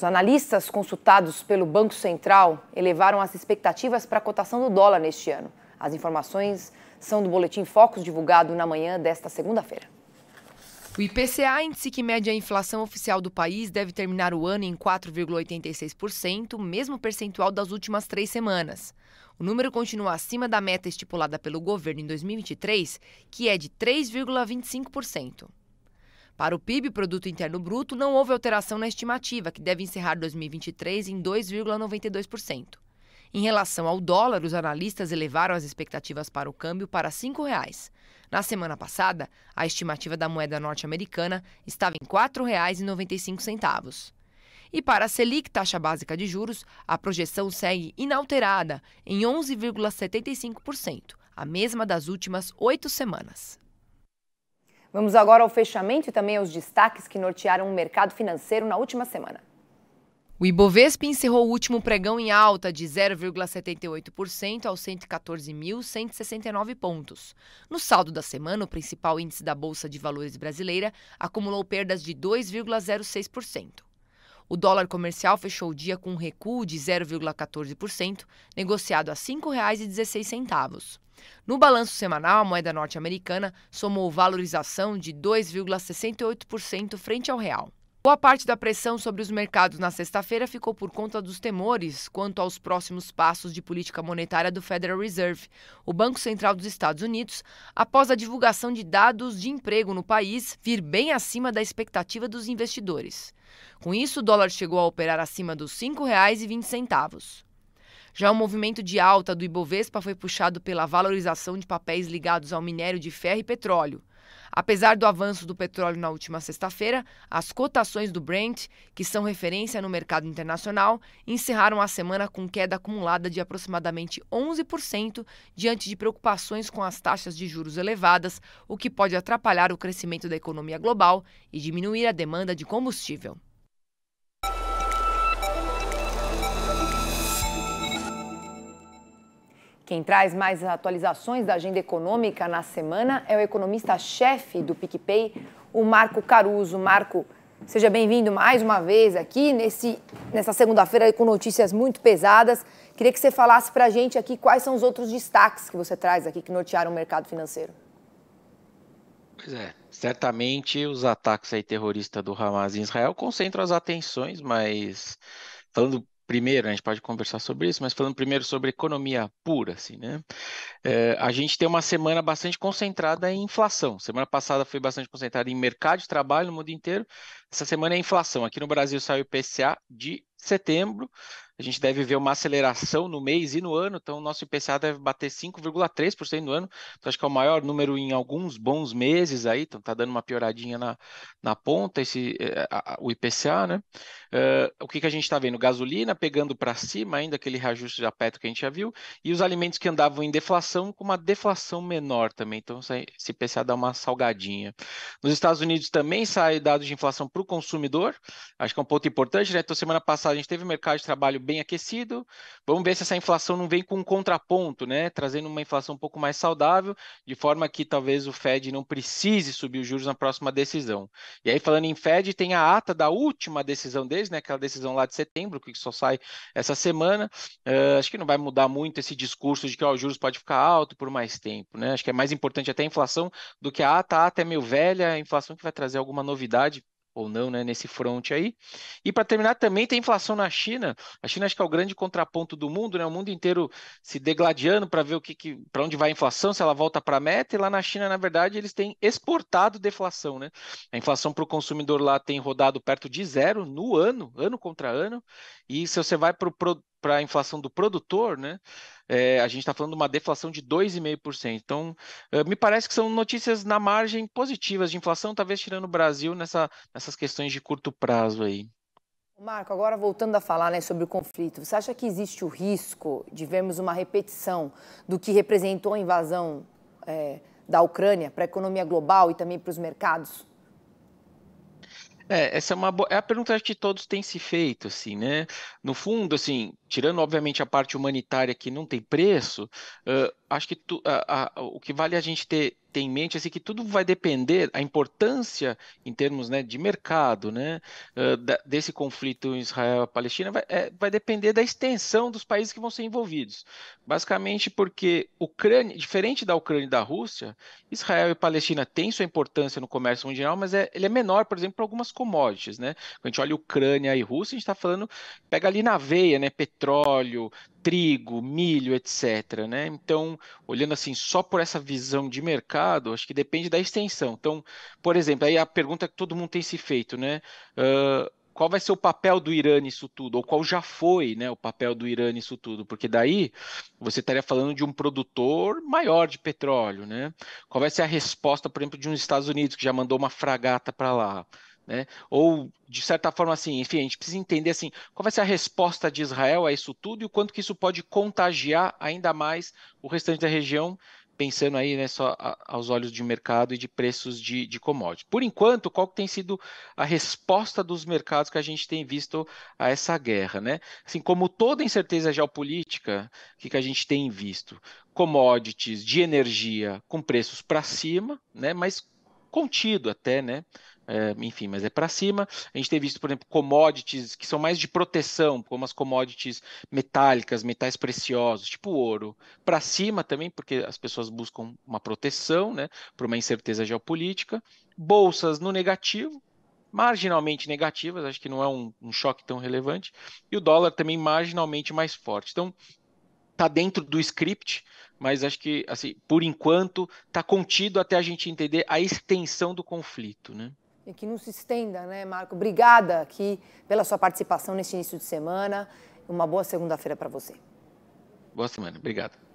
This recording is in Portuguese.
Os analistas consultados pelo Banco Central elevaram as expectativas para a cotação do dólar neste ano. As informações são do boletim Focus divulgado na manhã desta segunda-feira. O IPCA, índice que mede a inflação oficial do país, deve terminar o ano em 4,86%, mesmo percentual das últimas três semanas. O número continua acima da meta estipulada pelo governo em 2023, que é de 3,25%. Para o PIB, Produto Interno Bruto, não houve alteração na estimativa, que deve encerrar 2023 em 2,92%. Em relação ao dólar, os analistas elevaram as expectativas para o câmbio para R$ 5,00. Na semana passada, a estimativa da moeda norte-americana estava em R$ 4,95. E para a Selic, taxa básica de juros, a projeção segue inalterada, em 11,75%, a mesma das últimas oito semanas. Vamos agora ao fechamento e também aos destaques que nortearam o mercado financeiro na última semana. O Ibovespa encerrou o último pregão em alta de 0,78% aos 114.169 pontos. No saldo da semana, o principal índice da Bolsa de Valores brasileira acumulou perdas de 2,06%. O dólar comercial fechou o dia com um recuo de 0,14%, negociado a R$ 5,16. No balanço semanal, a moeda norte-americana somou valorização de 2,68% frente ao real. Boa parte da pressão sobre os mercados na sexta-feira ficou por conta dos temores quanto aos próximos passos de política monetária do Federal Reserve, o Banco Central dos Estados Unidos, após a divulgação de dados de emprego no país vir bem acima da expectativa dos investidores. Com isso, o dólar chegou a operar acima dos R$ 5,20. Já o movimento de alta do Ibovespa foi puxado pela valorização de papéis ligados ao minério de ferro e petróleo. Apesar do avanço do petróleo na última sexta-feira, as cotações do Brent, que são referência no mercado internacional, encerraram a semana com queda acumulada de aproximadamente 11% diante de preocupações com as taxas de juros elevadas, o que pode atrapalhar o crescimento da economia global e diminuir a demanda de combustível. Quem traz mais atualizações da agenda econômica na semana é o economista-chefe do PicPay, o Marco Caruso. Marco, seja bem-vindo mais uma vez aqui nesse, nessa segunda-feira com notícias muito pesadas. Queria que você falasse para a gente aqui quais são os outros destaques que você traz aqui que nortearam o mercado financeiro. Pois é, certamente os ataques aí terroristas do Hamas em Israel concentram as atenções, mas falando primeiro, né, a gente pode conversar sobre isso, mas falando primeiro sobre economia pura, assim, né? É, a gente tem uma semana bastante concentrada em inflação. Semana passada foi bastante concentrada em mercado de trabalho no mundo inteiro. Essa semana é inflação. Aqui no Brasil saiu o PCA de setembro. A gente deve ver uma aceleração no mês e no ano, então o nosso IPCA deve bater 5,3% no ano, então acho que é o maior número em alguns bons meses aí, então está dando uma pioradinha na, na ponta esse, eh, a, a, o IPCA, né? Uh, o que, que a gente está vendo? Gasolina pegando para cima ainda aquele reajuste da Petro que a gente já viu, e os alimentos que andavam em deflação com uma deflação menor também, então esse IPCA dá uma salgadinha. Nos Estados Unidos também sai dados de inflação para o consumidor, acho que é um ponto importante, né? Então semana passada passado a gente teve um mercado de trabalho bem aquecido. Vamos ver se essa inflação não vem com um contraponto, né? Trazendo uma inflação um pouco mais saudável, de forma que talvez o Fed não precise subir os juros na próxima decisão. E aí, falando em Fed, tem a ata da última decisão deles, né? Aquela decisão lá de setembro, que só sai essa semana. Uh, acho que não vai mudar muito esse discurso de que ó, os juros pode ficar alto por mais tempo, né? Acho que é mais importante até a inflação do que a ata. A ata é meio velha, é a inflação que vai trazer alguma novidade ou não, né, nesse fronte aí. E para terminar, também tem inflação na China. A China acho que é o grande contraponto do mundo, né? O mundo inteiro se degladiando para ver o que, que para onde vai a inflação, se ela volta para a meta. E lá na China, na verdade, eles têm exportado deflação, né? A inflação para o consumidor lá tem rodado perto de zero no ano, ano contra ano. E se você vai para o pro para a inflação do produtor, né? É, a gente está falando de uma deflação de 2,5%. Então, eh, me parece que são notícias na margem positivas de inflação, talvez tirando o Brasil nessa, nessas questões de curto prazo aí. Marco, agora voltando a falar né, sobre o conflito, você acha que existe o risco de vermos uma repetição do que representou a invasão é, da Ucrânia para a economia global e também para os mercados? É, essa é uma boa... é a pergunta que todos têm se feito, assim, né? No fundo, assim, tirando obviamente a parte humanitária que não tem preço, uh, acho que tu, a, a, o que vale a gente ter, ter, em mente é assim, que tudo vai depender a importância em termos né, de mercado, né, uh, da, desse conflito Israel-Palestina vai, é, vai, depender da extensão dos países que vão ser envolvidos. Basicamente porque Ucrânia, diferente da Ucrânia e da Rússia, Israel e Palestina têm sua importância no comércio mundial, mas é, ele é menor, por exemplo, para algumas commodities, né? Quando a gente olha Ucrânia e Rússia, a gente está falando pega ali na veia, né, petróleo, trigo, milho, etc. Né? Então olhando assim só por essa visão de mercado, acho que depende da extensão. Então, por exemplo, aí a pergunta que todo mundo tem se feito, né? Uh, qual vai ser o papel do Irã nisso tudo, ou qual já foi né, o papel do Irã nisso tudo, porque daí você estaria falando de um produtor maior de petróleo, né? Qual vai ser a resposta, por exemplo, de uns Estados Unidos que já mandou uma fragata para lá? Né? Ou, de certa forma, assim, enfim, a gente precisa entender assim, qual vai ser a resposta de Israel a isso tudo e o quanto que isso pode contagiar ainda mais o restante da região, pensando aí né, só aos olhos de mercado e de preços de, de commodities. Por enquanto, qual que tem sido a resposta dos mercados que a gente tem visto a essa guerra? Né? Assim, como toda incerteza geopolítica, o que, que a gente tem visto? Commodities de energia com preços para cima, né? mas contido até, né? É, enfim, mas é para cima. A gente tem visto, por exemplo, commodities que são mais de proteção, como as commodities metálicas, metais preciosos, tipo ouro, para cima também, porque as pessoas buscam uma proteção, né, para uma incerteza geopolítica. Bolsas no negativo, marginalmente negativas, acho que não é um, um choque tão relevante. E o dólar também marginalmente mais forte. Então, está dentro do script, mas acho que, assim, por enquanto, está contido até a gente entender a extensão do conflito, né? e que não se estenda, né, Marco? Obrigada aqui pela sua participação neste início de semana. Uma boa segunda-feira para você. Boa semana, obrigado.